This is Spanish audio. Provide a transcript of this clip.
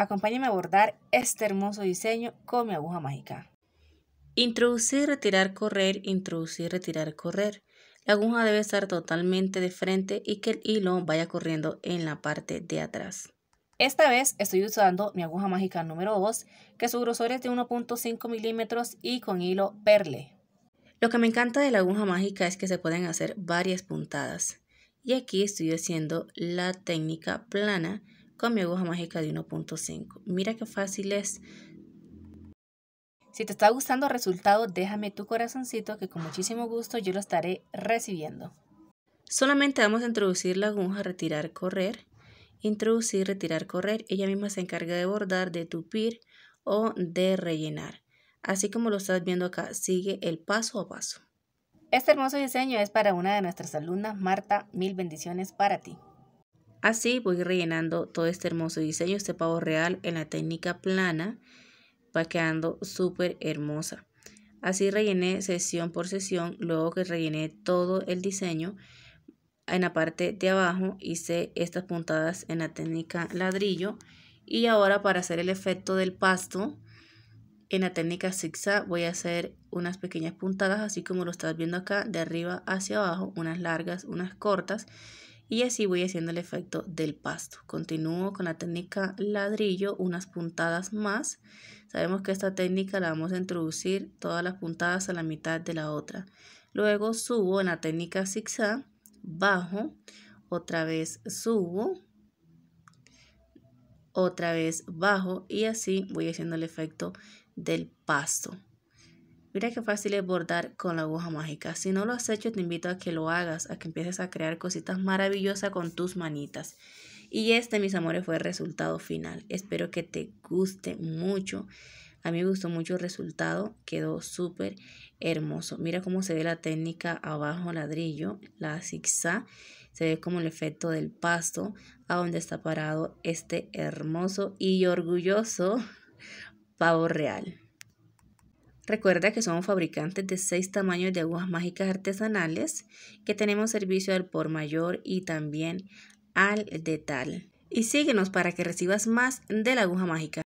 Acompáñame a bordar este hermoso diseño con mi aguja mágica. Introducir, retirar, correr, introducir, retirar, correr. La aguja debe estar totalmente de frente y que el hilo vaya corriendo en la parte de atrás. Esta vez estoy usando mi aguja mágica número 2, que su grosor es de 1.5 milímetros y con hilo perle. Lo que me encanta de la aguja mágica es que se pueden hacer varias puntadas. Y aquí estoy haciendo la técnica plana, con mi aguja mágica de 1.5. Mira qué fácil es. Si te está gustando el resultado, déjame tu corazoncito que con muchísimo gusto yo lo estaré recibiendo. Solamente vamos a introducir la aguja, retirar, correr, introducir, retirar, correr. Ella misma se encarga de bordar, de tupir o de rellenar. Así como lo estás viendo acá, sigue el paso a paso. Este hermoso diseño es para una de nuestras alumnas, Marta. Mil bendiciones para ti. Así voy rellenando todo este hermoso diseño, este pavo real en la técnica plana. Va quedando súper hermosa. Así rellené sesión por sesión, luego que rellené todo el diseño, en la parte de abajo hice estas puntadas en la técnica ladrillo y ahora para hacer el efecto del pasto en la técnica zigzag voy a hacer unas pequeñas puntadas así como lo estás viendo acá de arriba hacia abajo unas largas unas cortas y así voy haciendo el efecto del pasto. Continúo con la técnica ladrillo, unas puntadas más. Sabemos que esta técnica la vamos a introducir todas las puntadas a la mitad de la otra. Luego subo en la técnica zigzag, bajo, otra vez subo, otra vez bajo y así voy haciendo el efecto del pasto. Mira qué fácil es bordar con la aguja mágica. Si no lo has hecho, te invito a que lo hagas, a que empieces a crear cositas maravillosas con tus manitas. Y este, mis amores, fue el resultado final. Espero que te guste mucho. A mí me gustó mucho el resultado, quedó súper hermoso. Mira cómo se ve la técnica abajo ladrillo, la zigzag. Se ve como el efecto del pasto a donde está parado este hermoso y orgulloso pavo real. Recuerda que somos fabricantes de seis tamaños de agujas mágicas artesanales, que tenemos servicio al por mayor y también al detal. Y síguenos para que recibas más de la aguja mágica.